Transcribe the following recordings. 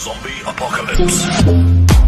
Zombie Apocalypse.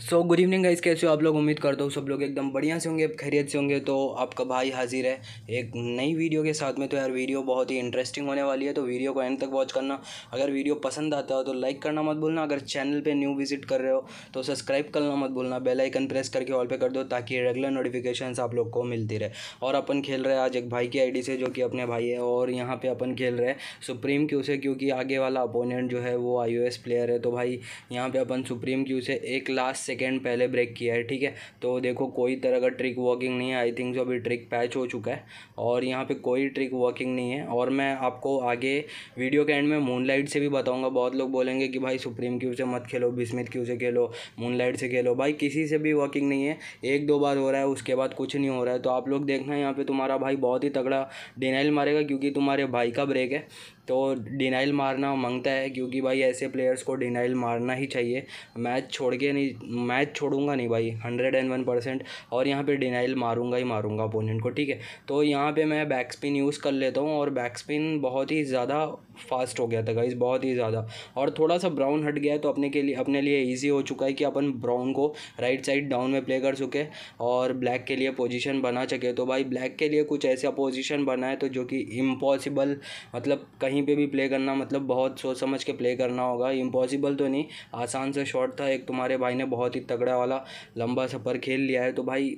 So good evening guys कैसे हो आप लोग उम्मीद करता हूँ सब लोग एकदम बढ़िया से होंगे खैरियत से होंगे तो आपका भाई हाजिर है एक नई वीडियो के साथ में तो यार वीडियो बहुत ही इंटरेस्टिंग होने वाली है तो वीडियो को एंड तक वॉच करना अगर वीडियो पसंद आता हो तो लाइक करना मत भूलना अगर चैनल पे न्यू विजिट कर रहे हो तो सब्सक्राइब करना मत भूलना बेलाइकन प्रेस करके ऑल पे कर दो ताकि रेगुलर नोटिफिकेशन आप लोग को मिलती रहे और अपन खेल रहे हैं आज एक भाई की आई से जो कि अपने भाई है और यहाँ पर अपन खेल रहे हैं सुप्रीम क्यू से क्योंकि आगे वाला अपोनेंट जो है वो आई प्लेयर है तो भाई यहाँ पर अपन सुप्रीम क्यू से एक लास्ट सेकेंड पहले ब्रेक किया है ठीक है तो देखो कोई तरह का ट्रिक वॉकिंग नहीं है आई थिंक जो अभी ट्रिक पैच हो चुका है और यहाँ पे कोई ट्रिक वॉकिंग नहीं है और मैं आपको आगे वीडियो के एंड में मूनलाइट से भी बताऊँगा बहुत लोग बोलेंगे कि भाई सुप्रीम क्यू से मत खेलो बिस्मित क्यू से खेलो मूनलाइट से खेलो भाई किसी से भी वॉकिंग नहीं है एक दो बार हो रहा है उसके बाद कुछ नहीं हो रहा है तो आप लोग देखना यहाँ पर तुम्हारा भाई बहुत ही तगड़ा डिनाइल मारेगा क्योंकि तुम्हारे भाई का ब्रेक है तो डिनाइल मारना मांगता है क्योंकि भाई ऐसे प्लेयर्स को डिनाइल मारना ही चाहिए मैच छोड़ के नहीं मैच छोड़ूंगा नहीं भाई हंड्रेड एंड वन परसेंट और यहाँ पे डिनाइल मारूंगा ही मारूंगा अपोनेंट को ठीक है तो यहाँ पे मैं बैक स्पिन यूज़ कर लेता हूँ और बैक स्पिन बहुत ही ज़्यादा फास्ट हो गया था गाइज बहुत ही ज़्यादा और थोड़ा सा ब्राउन हट गया है तो अपने के लिए अपने लिए ईजी हो चुका है कि अपन ब्राउन को राइट साइड डाउन में प्ले कर चुके और ब्लैक के लिए पोजिशन बना चुके तो भाई ब्लैक के लिए कुछ ऐसा पोजिशन बनाए तो जो कि इम्पॉसिबल मतलब कहीं पर भी प्ले करना मतलब बहुत सोच समझ के प्ले करना होगा इम्पॉसिबल तो नहीं आसान से शॉट था एक तुम्हारे भाई ने बहुत बहुत ही तगड़ा वाला लंबा सफ़र खेल लिया है तो भाई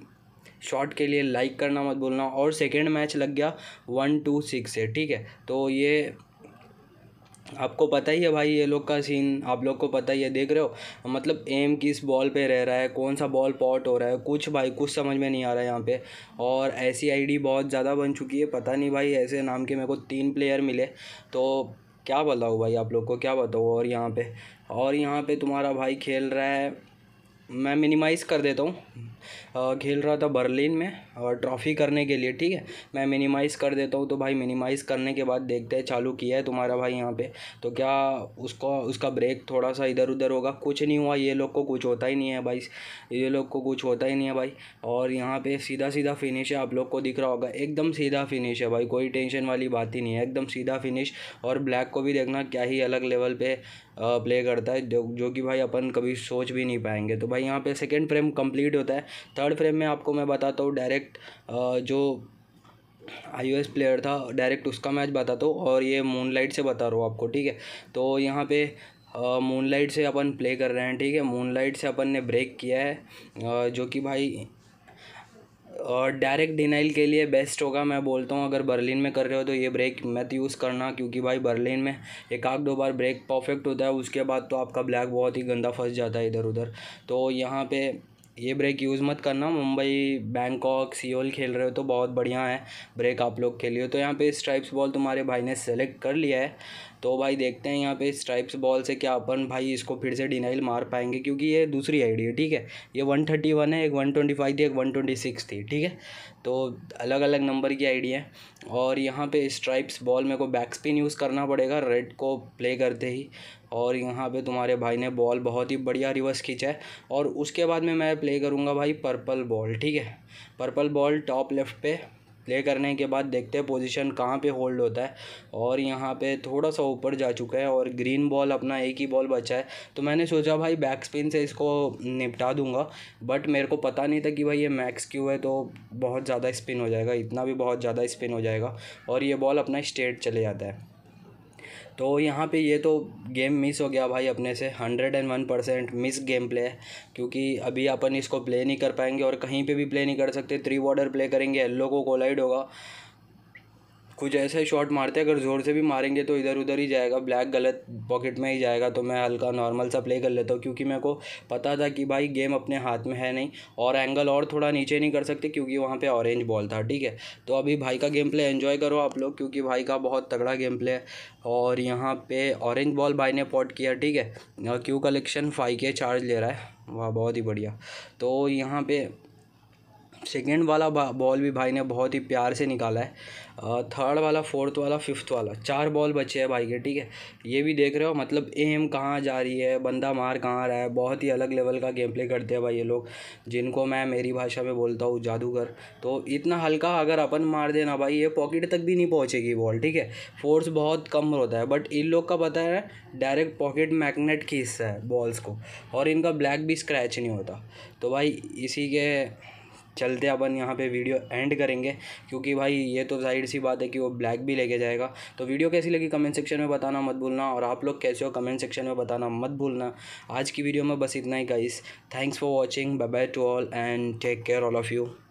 शॉट के लिए लाइक करना मत बोलना और सेकेंड मैच लग गया वन टू सिक्स है ठीक है तो ये आपको पता ही है भाई ये लोग का सीन आप लोग को पता ही है देख रहे हो मतलब एम किस बॉल पे रह रहा है कौन सा बॉल पॉट हो रहा है कुछ भाई कुछ समझ में नहीं आ रहा है यहाँ पे और ऐसी आईडी बहुत ज़्यादा बन चुकी है पता नहीं भाई ऐसे नाम के मेरे को तीन प्लेयर मिले तो क्या बताऊँ भाई आप लोग को क्या बताऊँ और यहाँ पर और यहाँ पर तुम्हारा भाई खेल रहा है मैं मिनिमाइज़ कर देता हूँ खेल रहा था बर्लिन में और ट्रॉफ़ी करने के लिए ठीक है मैं मिनिमाइज़ कर देता हूँ तो भाई मिनिमाइज़ करने के बाद देखते हैं चालू किया है तुम्हारा भाई यहाँ पे तो क्या उसको उसका ब्रेक थोड़ा सा इधर उधर होगा कुछ नहीं हुआ ये लोग को कुछ होता ही नहीं है भाई ये लोग को कुछ होता ही नहीं है भाई और यहाँ पर सीधा सीधा फिनिश है आप लोग को दिख रहा होगा एकदम सीधा फिनिश है भाई कोई टेंशन वाली बात ही नहीं है एकदम सीधा फिनिश और ब्लैक को भी देखना क्या ही अलग लेवल पर प्ले करता है जो, जो कि भाई अपन कभी सोच भी नहीं पाएंगे तो भाई यहाँ पे सेकेंड फ्रेम कंप्लीट होता है थर्ड फ्रेम में आपको मैं बताता हूँ डायरेक्ट जो आई प्लेयर था डायरेक्ट उसका मैच बताता हूँ और ये मूनलाइट से बता रहा हूँ आपको ठीक है तो यहाँ पे मूनलाइट से अपन प्ले कर रहे हैं ठीक है मूनलाइट से अपन ने ब्रेक किया है जो कि भाई डायरेक्ट डिनाइल के लिए बेस्ट होगा मैं बोलता हूँ अगर बर्लिन में कर रहे हो तो ये ब्रेक मत यूज़ करना क्योंकि भाई बर्लिन में एक आध दो बार ब्रेक परफेक्ट होता है उसके बाद तो आपका ब्लैक बहुत ही गंदा फंस जाता है इधर उधर तो यहाँ पे ये ब्रेक यूज़ मत करना मुंबई बैंकॉक सियोल खेल रहे हो तो बहुत बढ़िया है ब्रेक आप लोग लिए तो यहाँ पे स्ट्राइप्स बॉल तुम्हारे भाई ने सेलेक्ट कर लिया है तो भाई देखते हैं यहाँ पे स्ट्राइप्स बॉल से क्या अपन भाई इसको फिर से डिनाइल मार पाएंगे क्योंकि ये दूसरी आईडी है ठीक है ये वन थर्टी वन है एक वन ट्वेंटी फाइव थी एक वन ट्वेंटी सिक्स थी ठीक है तो अलग अलग नंबर की आई है और यहाँ पर स्ट्राइप्स बॉल मेरे को बैक स्पिन यूज़ करना पड़ेगा रेड को प्ले करते ही और यहाँ पे तुम्हारे भाई ने बॉल बहुत ही बढ़िया रिवर्स खींचा है और उसके बाद में मैं प्ले करूँगा भाई पर्पल बॉल ठीक है पर्पल बॉल टॉप लेफ्ट पे प्ले करने के बाद देखते हैं पोजीशन कहाँ पे होल्ड होता है और यहाँ पे थोड़ा सा ऊपर जा चुका है और ग्रीन बॉल अपना एक ही बॉल बचा है तो मैंने सोचा भाई बैक स्पिन से इसको निपटा दूंगा बट मेरे को पता नहीं था कि भाई ये मैक्स क्यू है तो बहुत ज़्यादा स्पिन हो जाएगा इतना भी बहुत ज़्यादा स्पिन हो जाएगा और ये बॉल अपना स्ट्रेट चले जाता है तो यहाँ पे ये तो गेम मिस हो गया भाई अपने से hundred and one percent miss game play है क्योंकि अभी अपन इसको प्ले नहीं कर पाएंगे और कहीं पे भी प्ले नहीं कर सकते थ्री बॉर्डर प्ले करेंगे येल्लो को कोलाइड होगा कुछ ऐसे शॉट मारते हैं अगर ज़ोर से भी मारेंगे तो इधर उधर ही जाएगा ब्लैक गलत पॉकेट में ही जाएगा तो मैं हल्का नॉर्मल सा प्ले कर लेता हूँ क्योंकि मेरे को पता था कि भाई गेम अपने हाथ में है नहीं और एंगल और थोड़ा नीचे नहीं कर सकते क्योंकि वहाँ पर ऑरेंज बॉल था ठीक है तो अभी भाई का गेम प्ले एन्जॉय करो आप लोग क्योंकि भाई का बहुत तगड़ा गेम प्ले है और यहाँ पर ऑरेंज बॉल भाई ने पॉट किया ठीक है क्यू कलेक्शन फाइव के चार्ज ले रहा है वाह बहुत ही बढ़िया तो यहाँ पर सेकेंड वाला बॉल भी भाई ने बहुत ही प्यार से निकाला है थर्ड वाला फोर्थ वाला फिफ्थ वाला चार बॉल बचे हैं भाई के ठीक है ये भी देख रहे हो मतलब एम कहाँ जा रही है बंदा मार कहाँ रहा है बहुत ही अलग लेवल का गेम प्ले करते हैं भाई ये लोग जिनको मैं मेरी भाषा में बोलता हूँ जादूगर तो इतना हल्का अगर अपन मार देना भाई ये पॉकेट तक भी नहीं पहुँचेगी बॉल ठीक है फोर्स बहुत कम होता है बट इन लोग का पता है डायरेक्ट पॉकेट मैगनेट खींचता है बॉल्स को और इनका ब्लैक भी स्क्रैच नहीं होता तो भाई इसी के चलते अपन यहाँ पे वीडियो एंड करेंगे क्योंकि भाई ये तो जाहिर सी बात है कि वो ब्लैक भी लेके जाएगा तो वीडियो कैसी लगी कमेंट सेक्शन में बताना मत भूलना और आप लोग कैसे हो कमेंट सेक्शन में बताना मत भूलना आज की वीडियो में बस इतना ही guys thanks for watching bye bye to all and take care all of you